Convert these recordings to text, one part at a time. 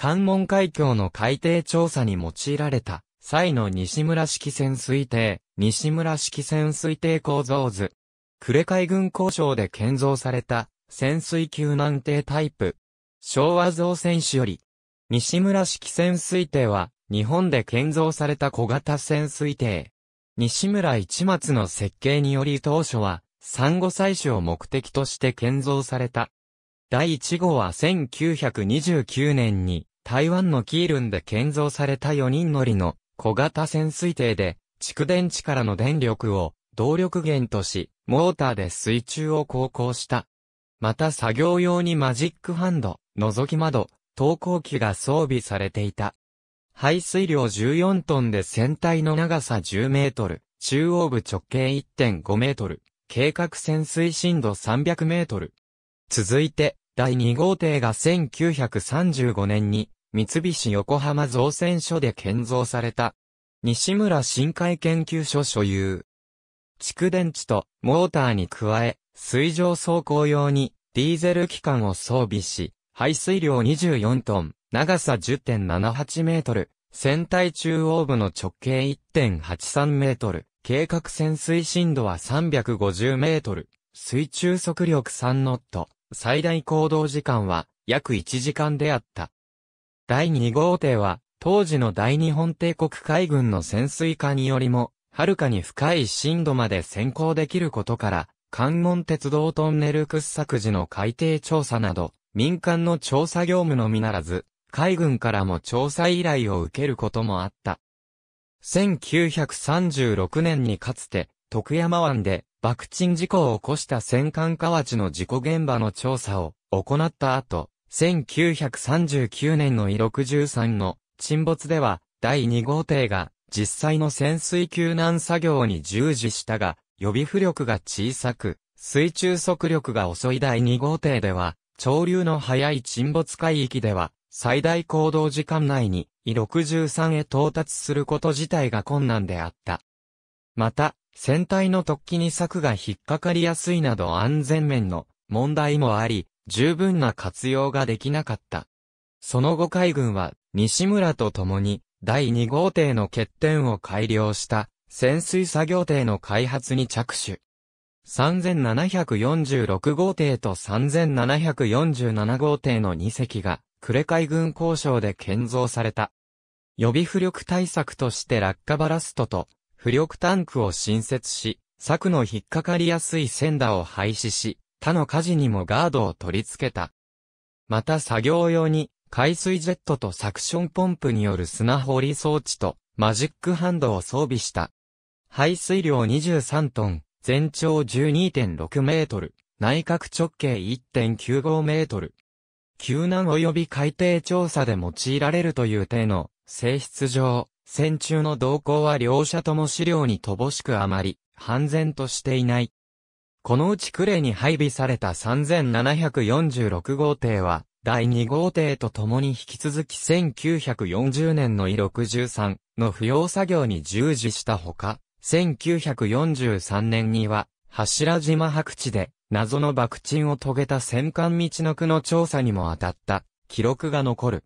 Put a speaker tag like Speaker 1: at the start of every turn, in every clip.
Speaker 1: 関門海峡の海底調査に用いられた、際の西村式潜水艇、西村式潜水艇構造図。呉海軍交渉で建造された、潜水救難艇タイプ。昭和造船士より、西村式潜水艇は、日本で建造された小型潜水艇。西村一松の設計により当初は、産後採取を目的として建造された第1号は1929年に台湾のキールンで建造された4人乗りの小型潜水艇で蓄電池からの電力を動力源とし、モーターで水中を航行した。また作業用にマジックハンド、覗き窓、投光機が装備されていた。排水量14トンで船体の長さ10メートル、中央部直径1.5メートル、計画潜水深度300メートル、続いて、第2号艇が1935年に、三菱横浜造船所で建造された。西村深海研究所所有。蓄電池とモーターに加え、水上走行用にディーゼル機関を装備し、排水量24トン、長さ10.78メートル、船体中央部の直径1.83メートル、計画潜水深度は350メートル、水中速力3ノット、最大行動時間は約1時間であった。第2号艇は、当時の大日本帝国海軍の潜水艦よりも、はるかに深い深度まで潜行できることから、関門鉄道トンネル掘削時の海底調査など、民間の調査業務のみならず、海軍からも調査依頼を受けることもあった。1936年にかつて、徳山湾で爆沈事故を起こした戦艦河内の事故現場の調査を行った後、1939年のイ63の沈没では、第2号艇が実際の潜水救難作業に従事したが、予備浮力が小さく、水中速力が遅い第2号艇では、潮流の速い沈没海域では、最大行動時間内に、E63 へ到達すること自体が困難であった。また、船体の突起に柵が引っかかりやすいなど安全面の問題もあり、十分な活用ができなかった。その後海軍は西村と共に第2号艇の欠点を改良した潜水作業艇の開発に着手。3746号艇と3747号艇の2隻が呉海軍交渉で建造された。予備浮力対策として落下バラストと浮力タンクを新設し、柵の引っかかりやすい線打を廃止し、他の火事にもガードを取り付けた。また作業用に、海水ジェットとサクションポンプによる砂掘り装置と、マジックハンドを装備した。排水量23トン、全長12.6メートル、内角直径1.95メートル。救難及び海底調査で用いられるという体の性質上、戦中の動向は両者とも資料に乏しくあまり、半然としていない。このうちクレに配備された3746号艇は、第2号艇と共に引き続き1940年の E63 の不要作業に従事したほか、1943年には、柱島白地で、謎の爆沈を遂げた戦艦道の区の調査にも当たった、記録が残る。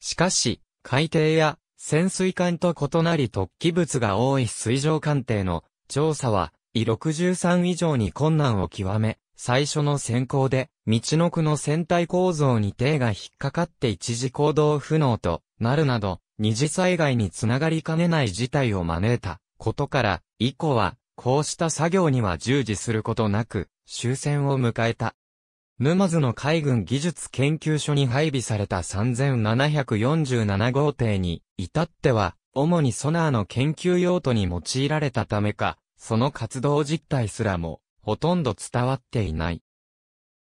Speaker 1: しかし、海底や潜水艦と異なり突起物が多い水上艦艇の調査は、E 63以上に困難を極め、最初の先行で、道の区の船体構造に艇が引っかかって一時行動不能となるなど、二次災害につながりかねない事態を招いたことから、以降は、こうした作業には従事することなく、終戦を迎えた。沼津の海軍技術研究所に配備された3747号艇に、至っては、主にソナーの研究用途に用いられたためか、その活動実態すらも、ほとんど伝わっていない。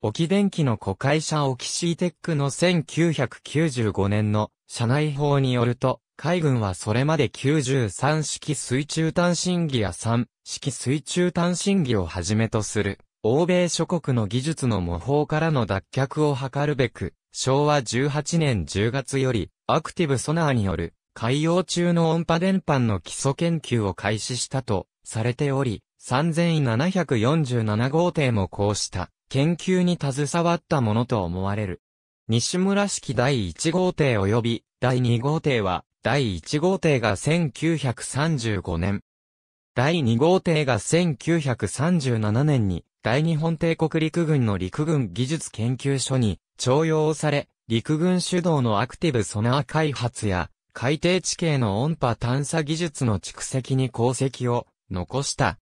Speaker 1: 沖電機の子会社沖シーテックの1995年の社内法によると、海軍はそれまで93式水中単身儀や3式水中単身儀をはじめとする欧米諸国の技術の模倣からの脱却を図るべく、昭和18年10月より、アクティブソナーによる、海洋中の音波伝波の基礎研究を開始したと、されており、3747号艇もこうした研究に携わったものと思われる。西村式第1号艇及び第2号艇は、第1号艇が1935年。第2号艇が1937年に大日本帝国陸軍の陸軍技術研究所に徴用され、陸軍主導のアクティブソナー開発や、海底地形の音波探査技術の蓄積に功績を残した。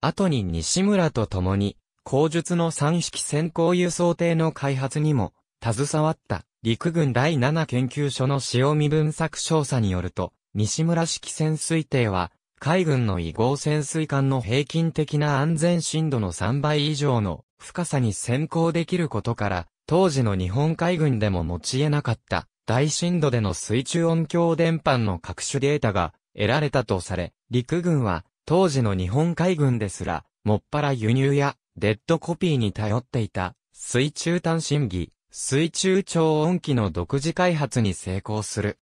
Speaker 1: 後に西村と共に、工術の三式先行輸送艇の開発にも、携わった陸軍第7研究所の使用身分作少佐によると、西村式潜水艇は、海軍の異号潜水艦の平均的な安全深度の3倍以上の深さに先行できることから、当時の日本海軍でも持ち得なかった大深度での水中音響伝播の各種データが得られたとされ、陸軍は当時の日本海軍ですら、もっぱら輸入やデッドコピーに頼っていた水中単身儀、水中超音機の独自開発に成功する。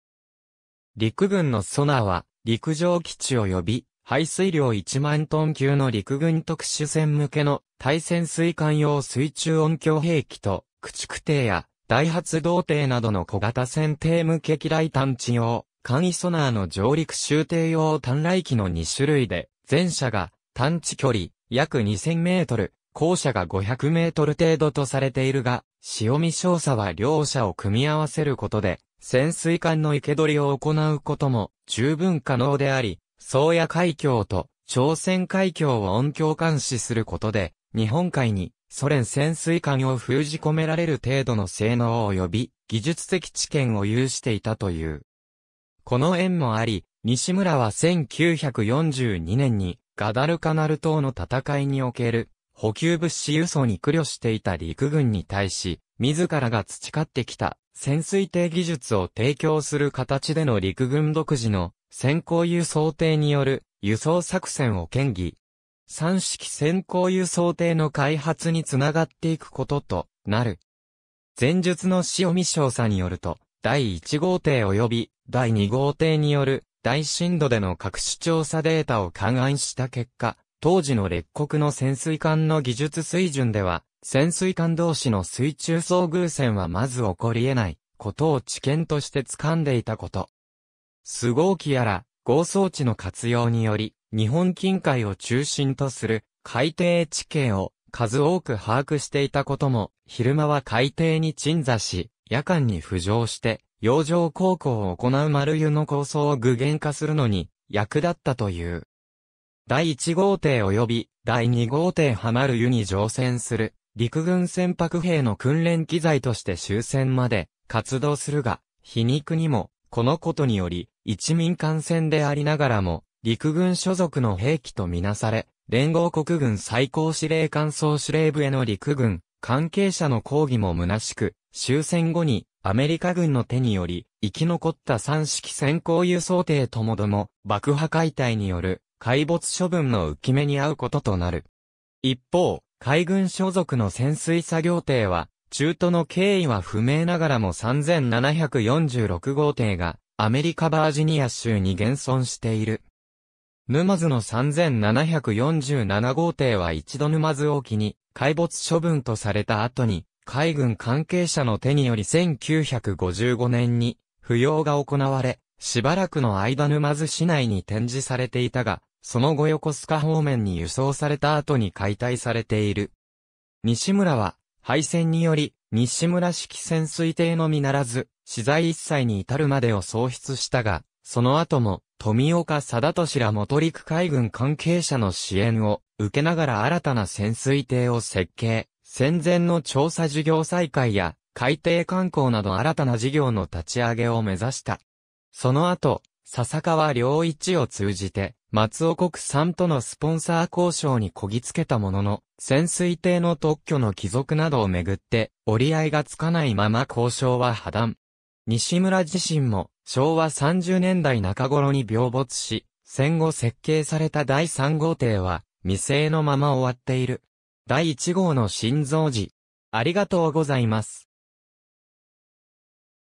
Speaker 1: 陸軍のソナーは陸上基地及び排水量1万トン級の陸軍特殊船向けの対潜水艦用水中音響兵器と駆逐艇や大発動艇などの小型船艇向け機雷探知用、簡易ソナーの上陸終艇用単雷機の2種類で、前者が探知距離約2000メートル、後者が500メートル程度とされているが、潮見少佐は両者を組み合わせることで、潜水艦の生け捕りを行うことも十分可能であり、宗谷海峡と朝鮮海峡を音響監視することで、日本海にソ連潜水艦を封じ込められる程度の性能及び技術的知見を有していたという。この縁もあり、西村は1942年にガダルカナル島の戦いにおける補給物資輸送に苦慮していた陸軍に対し、自らが培ってきた潜水艇技術を提供する形での陸軍独自の先行輸送艇による輸送作戦を建議。三式先行輸送艇の開発につながっていくこととなる。前述の塩見少佐によると、第1号艇及び第2号艇による大震度での各種調査データを勘案した結果、当時の列国の潜水艦の技術水準では、潜水艦同士の水中遭遇戦はまず起こり得ないことを知見として掴んでいたこと。ス号機やら、合装置の活用により、日本近海を中心とする海底地形を数多く把握していたことも、昼間は海底に鎮座し、夜間に浮上して、洋上航行を行う丸湯の構想を具現化するのに役立ったという。第1号艇及び第2号艇ハマる湯に乗船する陸軍船舶兵の訓練機材として終戦まで活動するが、皮肉にも、このことにより、一民間船でありながらも、陸軍所属の兵器とみなされ、連合国軍最高司令官総司令部への陸軍、関係者の抗議も虚しく、終戦後に、アメリカ軍の手により、生き残った三式先行輸送艇ともども、爆破解体による、海没処分の浮き目に合うこととなる。一方、海軍所属の潜水作業艇は、中途の経緯は不明ながらも3746号艇が、アメリカバージニア州に現存している。沼津の3747号艇は一度沼津沖に、海没処分とされた後に、海軍関係者の手により1955年に、扶養が行われ、しばらくの間沼津市内に展示されていたが、その後横須賀方面に輸送された後に解体されている。西村は、敗戦により、西村式潜水艇のみならず、資材一切に至るまでを喪失したが、その後も、富岡貞俊ら元陸海軍関係者の支援を受けながら新たな潜水艇を設計、戦前の調査事業再開や、海底観光など新たな事業の立ち上げを目指した。その後、笹川良一を通じて、松尾国産とのスポンサー交渉にこぎつけたものの、潜水艇の特許の帰属などをめぐって、折り合いがつかないまま交渉は破断。西村自身も、昭和30年代中頃に病没し、戦後設計された第3号艇は、未成のまま終わっている。第1号の心臓時。ありがとうございます。